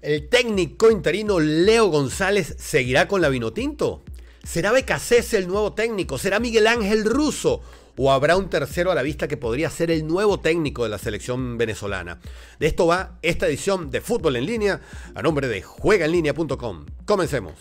El técnico interino Leo González seguirá con la Vinotinto. ¿Será Becasese el nuevo técnico? ¿Será Miguel Ángel Russo? ¿O habrá un tercero a la vista que podría ser el nuevo técnico de la selección venezolana? De esto va esta edición de Fútbol en Línea a nombre de juegaenlinea.com. Comencemos.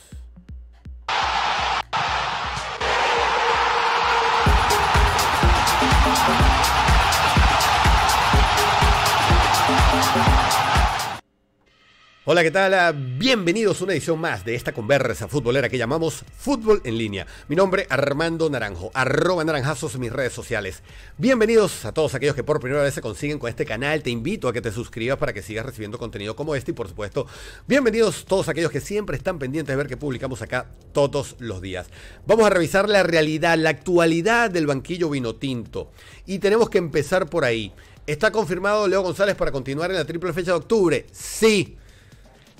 Hola, ¿qué tal? Bienvenidos a una edición más de esta conversa futbolera que llamamos Fútbol en línea. Mi nombre Armando Naranjo, arroba naranjazos en mis redes sociales. Bienvenidos a todos aquellos que por primera vez se consiguen con este canal. Te invito a que te suscribas para que sigas recibiendo contenido como este y por supuesto, bienvenidos todos aquellos que siempre están pendientes de ver que publicamos acá todos los días. Vamos a revisar la realidad, la actualidad del banquillo vino tinto y tenemos que empezar por ahí. ¿Está confirmado Leo González para continuar en la triple fecha de octubre? Sí.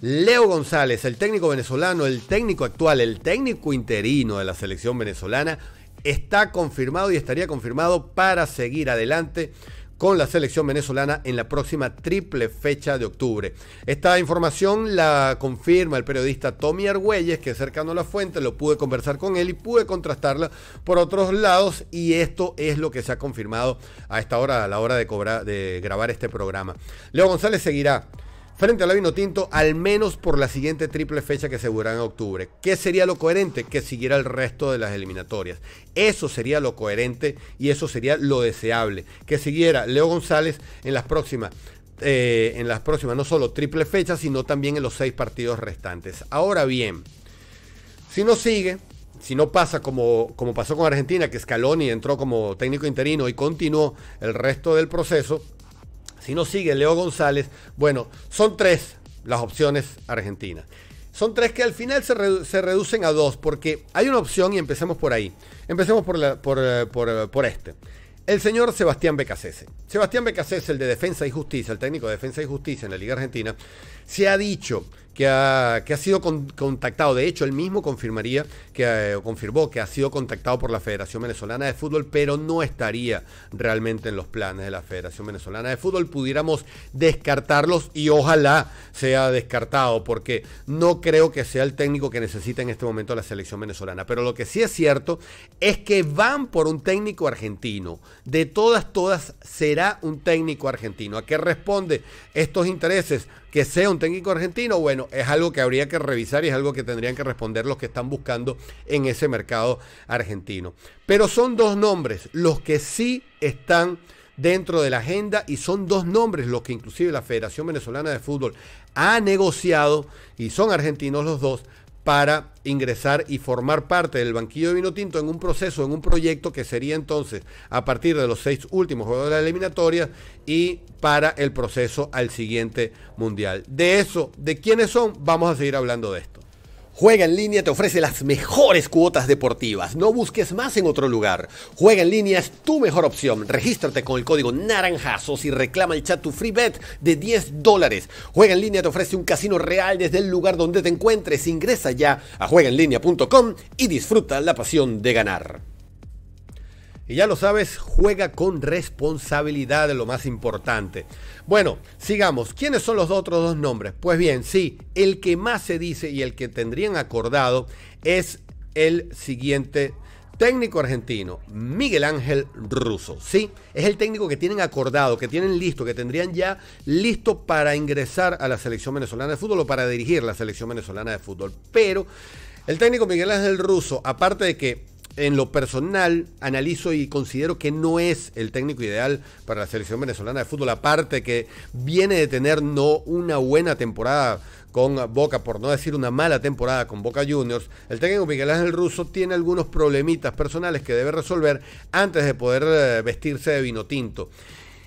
Leo González, el técnico venezolano, el técnico actual, el técnico interino de la selección venezolana, está confirmado y estaría confirmado para seguir adelante con la selección venezolana en la próxima triple fecha de octubre. Esta información la confirma el periodista Tommy Argüelles, que cercano a la fuente, lo pude conversar con él y pude contrastarla por otros lados y esto es lo que se ha confirmado a esta hora, a la hora de, de grabar este programa. Leo González seguirá frente al vino tinto, al menos por la siguiente triple fecha que se jugará en octubre. ¿Qué sería lo coherente? Que siguiera el resto de las eliminatorias. Eso sería lo coherente y eso sería lo deseable. Que siguiera Leo González en las próximas. Eh, en las próximas, no solo triple fecha, sino también en los seis partidos restantes. Ahora bien, si no sigue, si no pasa como, como pasó con Argentina, que Scaloni entró como técnico interino y continuó el resto del proceso, si no sigue Leo González, bueno, son tres las opciones argentinas. Son tres que al final se, reducen a dos, porque hay una opción y empecemos por ahí. Empecemos por, eh, eh, por, este. El señor Sebastián Becacese Sebastián Becasese, el de Defensa y Justicia, el técnico de Defensa y Justicia en la Liga Argentina, se ha dicho que ha, que ha sido contactado, de hecho él mismo confirmaría que eh, confirmó que ha sido contactado por la Federación Venezolana de Fútbol, pero no estaría realmente en los planes de la Federación Venezolana de Fútbol. Pudiéramos descartarlos y ojalá sea descartado, porque no creo que sea el técnico que necesita en este momento la selección venezolana. Pero lo que sí es cierto es que van por un técnico argentino. De todas, todas será un técnico argentino. ¿A qué responde estos intereses? Que sea técnico argentino? Bueno, es algo que habría que revisar y es algo que tendrían que responder los que están buscando en ese mercado argentino. Pero son dos nombres los que sí están dentro de la agenda y son dos nombres los que inclusive la Federación Venezolana de Fútbol ha negociado y son argentinos los dos para ingresar y formar parte del banquillo de vino tinto en un proceso, en un proyecto que sería entonces a partir de los seis últimos juegos de la eliminatoria y para el proceso al siguiente mundial. De eso, de quiénes son, vamos a seguir hablando de esto. Juega en línea te ofrece las mejores cuotas deportivas. No busques más en otro lugar. Juega en línea es tu mejor opción. Regístrate con el código Naranjazos y reclama el chat tu free bet de 10 dólares. Juega en línea te ofrece un casino real desde el lugar donde te encuentres. Ingresa ya a juegaenlinea.com y disfruta la pasión de ganar. Y ya lo sabes, juega con responsabilidad, de lo más importante. Bueno, sigamos. ¿Quiénes son los otros dos nombres? Pues bien, sí, el que más se dice y el que tendrían acordado es el siguiente técnico argentino, Miguel Ángel Russo. Sí, es el técnico que tienen acordado, que tienen listo, que tendrían ya listo para ingresar a la selección venezolana de fútbol o para dirigir la selección venezolana de fútbol. Pero el técnico Miguel Ángel Russo, aparte de que en lo personal, analizo y considero que no es el técnico ideal para la selección venezolana de fútbol, aparte que viene de tener no una buena temporada con Boca, por no decir una mala temporada con Boca Juniors, el técnico Miguel Ángel Russo tiene algunos problemitas personales que debe resolver antes de poder eh, vestirse de vino tinto.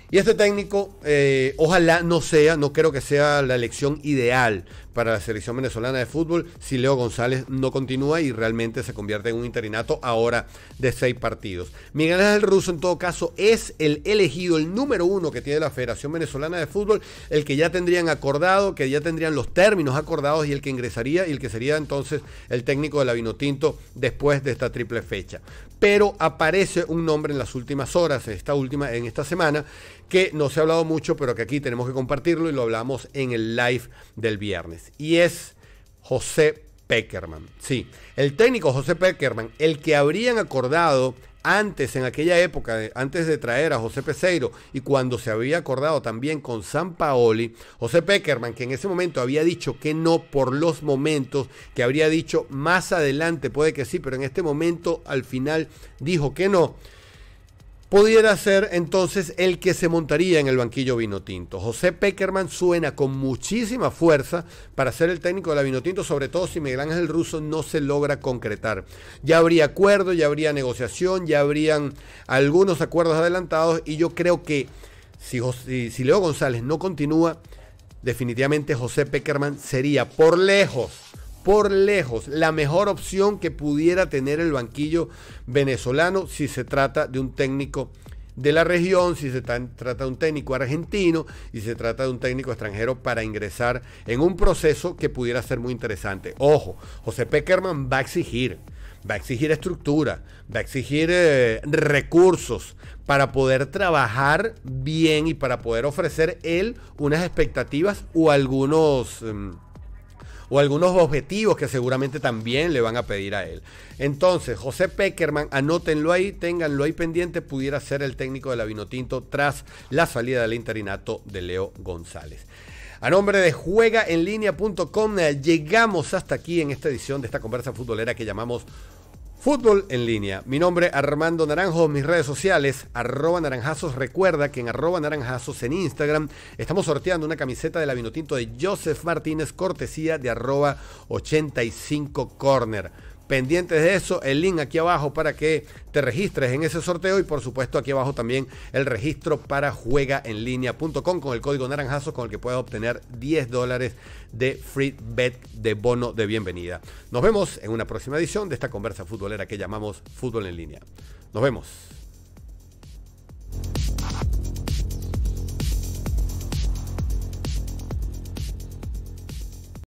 Y este técnico, eh, ojalá no sea, no creo que sea la elección ideal, para la selección venezolana de fútbol si Leo González no continúa y realmente se convierte en un interinato ahora de seis partidos. Miguel Ángel Russo en todo caso es el elegido, el número uno que tiene la Federación Venezolana de Fútbol, el que ya tendrían acordado, que ya tendrían los términos acordados y el que ingresaría y el que sería entonces el técnico de la Vinotinto después de esta triple fecha. Pero aparece un nombre en las últimas horas, en esta última, en esta semana, que no se ha hablado mucho, pero que aquí tenemos que compartirlo y lo hablamos en el live del viernes. Y es José Peckerman. Sí, el técnico José Peckerman, el que habrían acordado antes, en aquella época, antes de traer a José Peseiro y cuando se había acordado también con San Paoli, José Peckerman, que en ese momento había dicho que no por los momentos, que habría dicho más adelante, puede que sí, pero en este momento al final dijo que no pudiera ser entonces el que se montaría en el banquillo Vinotinto. José Peckerman suena con muchísima fuerza para ser el técnico de la Vinotinto, sobre todo si Miguel Ángel ruso no se logra concretar. Ya habría acuerdo, ya habría negociación, ya habrían algunos acuerdos adelantados y yo creo que si, si Leo González no continúa, definitivamente José Peckerman sería por lejos por lejos la mejor opción que pudiera tener el banquillo venezolano si se trata de un técnico de la región, si se trata de un técnico argentino y se trata de un técnico extranjero para ingresar en un proceso que pudiera ser muy interesante. Ojo, José Peckerman va a exigir, va a exigir estructura, va a exigir eh, recursos para poder trabajar bien y para poder ofrecer él unas expectativas o algunos... Em, o algunos objetivos que seguramente también le van a pedir a él. Entonces, José Peckerman, anótenlo ahí, ténganlo ahí pendiente, pudiera ser el técnico de la tras la salida del interinato de Leo González. A nombre de juegaenlinea.com llegamos hasta aquí en esta edición de esta conversa futbolera que llamamos Fútbol en línea. Mi nombre Armando Naranjo, mis redes sociales, arroba naranjazos. Recuerda que en arroba naranjazos en Instagram estamos sorteando una camiseta de la Vinotinto de Joseph Martínez, cortesía de arroba 85 Corner pendientes de eso, el link aquí abajo para que te registres en ese sorteo y por supuesto aquí abajo también el registro para juegaenlinea.com con el código naranjazo con el que puedes obtener 10 dólares de free bet de bono de bienvenida. Nos vemos en una próxima edición de esta conversa futbolera que llamamos Fútbol en línea. Nos vemos.